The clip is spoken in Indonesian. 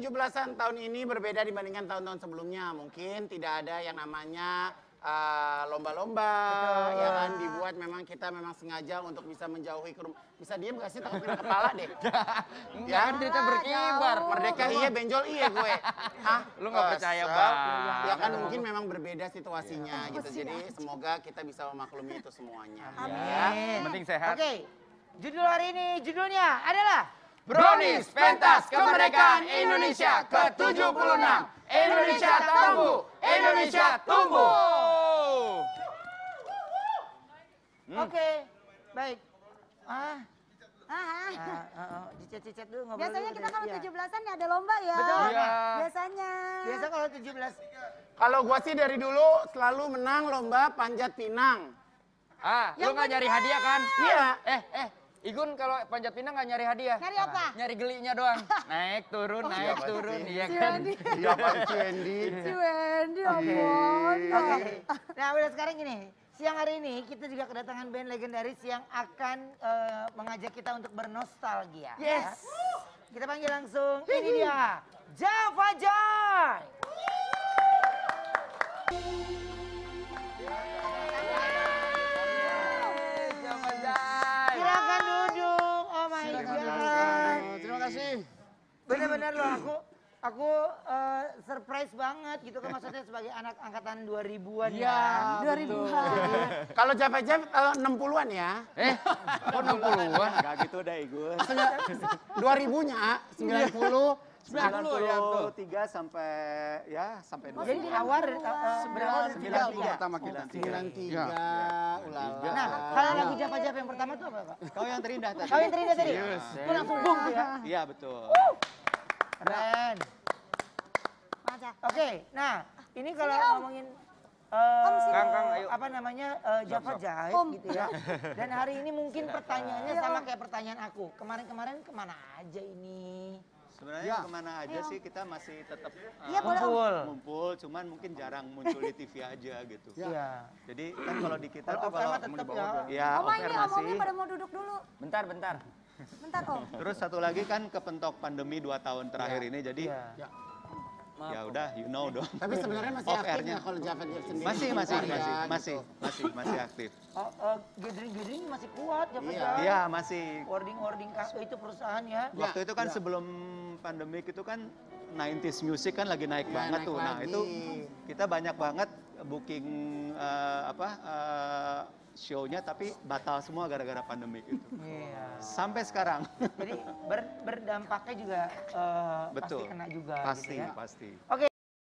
17-an tahun ini berbeda dibandingkan tahun-tahun sebelumnya. Mungkin tidak ada yang namanya eh, lomba-lomba uh, ya kan dibuat memang kita memang sengaja untuk bisa menjauhi ke bisa diem gak sih takut kepala deh ya kan cerita berkibar merdeka iya benjol iya gue ah lu nggak percaya banget ya kan mungkin memang berbeda situasinya iya. gitu jadi iya. semoga kita bisa memaklumi itu semuanya amin ya. penting sehat oke okay. judul hari ini judulnya adalah Brownies Pentas Kemerdekaan Indonesia ke-76. Indonesia tangguh, Indonesia tumbuh. Hmm. Oke, okay. baik. Ah. Ah, ah, ah, ah, ah. dicet-cicet dulu Biasanya kita kalau iya. tujuh belasan ya ada lomba ya. Betul. Ya. Biasanya. Biasa kalau tujuh belas. Kalau gua sih dari dulu selalu menang lomba panjat pinang. Ah, Yang lu nggak nyari hadiah kan? Iya. Eh, eh, Igun kalau panjat pinang nggak nyari hadiah. Nyari apa? Nyari gelinya doang. Naik turun, oh, naik iya. turun, iya kan? Siapa itu Andy? Itu Oke. Nah, udah sekarang gini. Siang hari ini kita juga kedatangan band legendaris yang akan uh, mengajak kita untuk bernostalgia. Yes. Ya. Kita panggil langsung. Ini dia, Java Joy. kasih. Eh. Benar-benar loh aku aku uh, surprise banget gitu kan maksudnya sebagai anak angkatan 2000-an iya, ya. ya 2000-an. kalau Java Java uh, 60-an ya. Eh, kok 60-an? Enggak gitu deh, gue. 2000-nya 90 90 ya sampai ya sampai dua. Jadi awal eh, berawal sembilan tiga pertama kita. tiga. Iya. ulala. Nah, kalau lagu Java-Java yang pertama itu apa, Pak? Kau yang terindah tadi. Kau yang terindah tadi. Itu langsung bung ya. Iya, betul. Keren. Oke, nah ini kalau ngomongin Uh, Kang, ayo. apa namanya uh, Java Jahit Om. gitu ya. Dan hari ini mungkin pertanyaannya sama kayak pertanyaan aku. Kemarin-kemarin kemana aja ini? Sebenarnya ya. kemana aja Ayo. Ya. sih kita masih tetap uh, ya, mumpul, cuman mungkin jarang muncul di TV aja gitu. Ya. Iya. Ya. Jadi kan kalau di kita kalau tuh kalau dibawa ya. Ya, Oma iya, ini masih. pada mau duduk dulu. Bentar, bentar. Bentar, kok. Terus satu lagi kan kepentok pandemi dua tahun terakhir ya. ini, jadi ya. Maaf, ya udah, you know dong. Tapi sebenarnya masih aktif kalau Javan sendiri? Masih, masih, masih, masih, ya, gitu. masih, masih, masih aktif. Oh, uh, eh, gathering gathering masih kuat Java Iya, yeah. yeah, masih. Wording wording itu perusahaan ya. Waktu itu kan yeah. sebelum pandemik itu kan 90s music kan lagi naik ya, banget naik tuh. Nah, lagi. Nah, itu kita banyak banget booking uh, apa uh, show-nya tapi batal semua gara-gara pandemi itu. Yeah. Sampai sekarang. Jadi ber, berdampaknya juga uh, Betul. pasti kena juga. Pasti, gitu ya? pasti. Oke. Okay.